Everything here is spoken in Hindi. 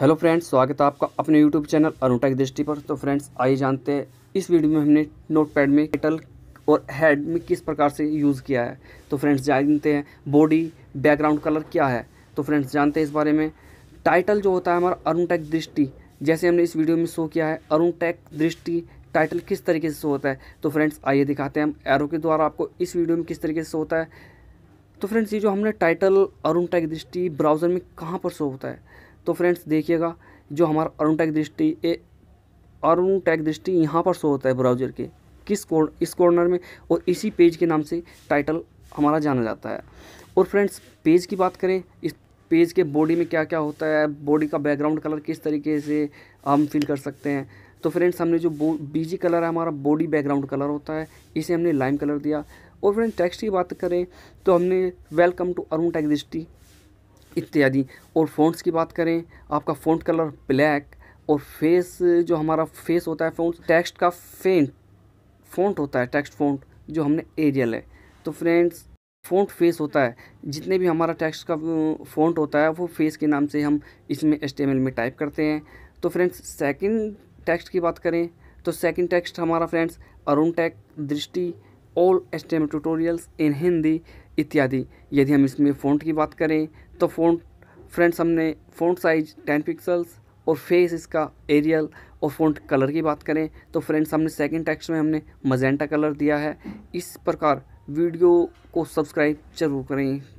हेलो फ्रेंड्स स्वागत है आपका अपने यूट्यूब चैनल अरुणा की दृष्टि पर तो फ्रेंड्स आइए जानते हैं इस वीडियो में हमने नोटपैड में टाइटल और हेड में किस प्रकार से यूज़ किया है तो फ्रेंड्स जानते हैं बॉडी बैकग्राउंड कलर क्या है तो फ्रेंड्स जानते हैं इस बारे में टाइटल जो होता है हमारा अरुण टैक दृष्टि जैसे हमने इस वीडियो में शो किया है अरुण टैक दृष्टि टाइटल किस तरीके से शो होता है तो फ्रेंड्स आइए दिखाते हैं हम एरो के द्वारा आपको इस वीडियो में किस तरीके से शो होता है तो फ्रेंड्स ये जो हमने टाइटल अरुण टैक दृष्टि ब्राउज़र में कहाँ पर शो होता है तो फ्रेंड्स देखिएगा जो हमारा अरुण टैग दृष्टि ए अरुण टैग दृष्टि यहाँ पर शो होता है ब्राउजर के किस कोड इस कॉर्नर में और इसी पेज के नाम से टाइटल हमारा जाना जाता है और फ्रेंड्स पेज की बात करें इस पेज के बॉडी में क्या क्या होता है बॉडी का बैकग्राउंड कलर किस तरीके से हम फिल कर सकते हैं तो फ्रेंड्स हमने जो बीजी कलर है हमारा बॉडी बैकग्राउंड कलर होता है इसे हमने लाइम कलर दिया और फ्रेंड्स टेक्स्ट की बात करें तो हमने वेलकम टू अरुण टेक दृष्टि इत्यादि और फोनस की बात करें आपका फोन कलर ब्लैक और फेस जो हमारा फेस होता है फोन टेक्स्ट का फेंट फ़ॉन्ट होता है टेक्स्ट फोन जो हमने एरियल है तो फ्रेंड्स फ़ॉन्ट फेस होता है जितने भी हमारा टेक्स्ट का फोन होता है वो फेस के नाम से हम इसमें एस में टाइप करते हैं तो फ्रेंड्स सेकंड टेक्स्ट की बात करें तो सेकंड टेक्स्ट हमारा friends Arun tech Drishti all S tutorials in Hindi इत्यादि यदि हम इसमें फ़ॉन्ट की बात करें तो फ़ॉन्ट फ्रेंड्स हमने फ़ॉन्ट साइज 10 पिक्सल्स और फेस इसका एरियल और फ़ॉन्ट कलर की बात करें तो फ्रेंड्स हमने सेकंड टेक्स्ट में हमने मजेंटा कलर दिया है इस प्रकार वीडियो को सब्सक्राइब जरूर करें